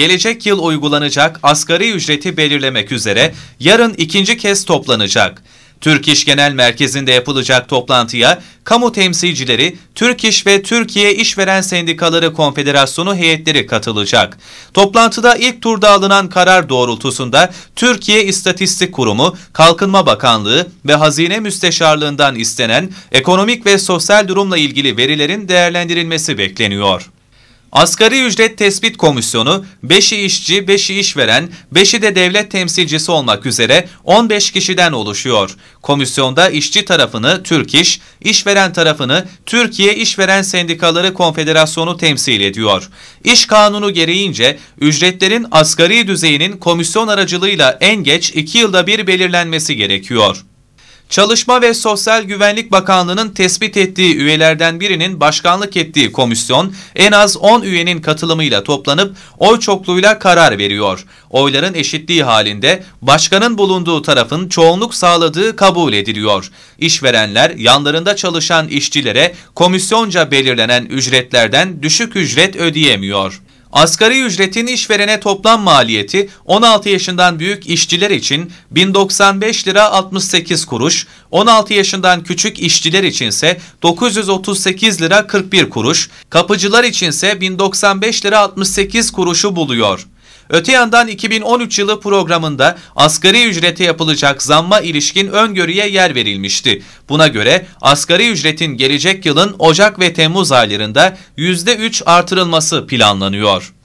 gelecek yıl uygulanacak asgari ücreti belirlemek üzere yarın ikinci kez toplanacak. Türk İş Genel Merkezi'nde yapılacak toplantıya kamu temsilcileri, Türk İş ve Türkiye İşveren Sendikaları Konfederasyonu heyetleri katılacak. Toplantıda ilk turda alınan karar doğrultusunda Türkiye İstatistik Kurumu, Kalkınma Bakanlığı ve Hazine Müsteşarlığından istenen ekonomik ve sosyal durumla ilgili verilerin değerlendirilmesi bekleniyor. Asgari ücret tespit komisyonu 5'i işçi, 5'i işveren, 5'i de devlet temsilcisi olmak üzere 15 kişiden oluşuyor. Komisyonda işçi tarafını Türk İş, işveren tarafını Türkiye İşveren Sendikaları Konfederasyonu temsil ediyor. İş kanunu gereğince ücretlerin asgari düzeyinin komisyon aracılığıyla en geç 2 yılda bir belirlenmesi gerekiyor. Çalışma ve Sosyal Güvenlik Bakanlığı'nın tespit ettiği üyelerden birinin başkanlık ettiği komisyon en az 10 üyenin katılımıyla toplanıp oy çokluğuyla karar veriyor. Oyların eşitliği halinde başkanın bulunduğu tarafın çoğunluk sağladığı kabul ediliyor. İşverenler yanlarında çalışan işçilere komisyonca belirlenen ücretlerden düşük ücret ödeyemiyor. Asgari ücretin işverene toplam maliyeti 16 yaşından büyük işçiler için 1095 lira 68 kuruş, 16 yaşından küçük işçiler içinse 938 lira 41 kuruş, kapıcılar içinse 1095 lira 68 kuruşu buluyor. Öte yandan 2013 yılı programında asgari ücrete yapılacak zamma ilişkin öngörüye yer verilmişti. Buna göre asgari ücretin gelecek yılın Ocak ve Temmuz aylarında %3 artırılması planlanıyor.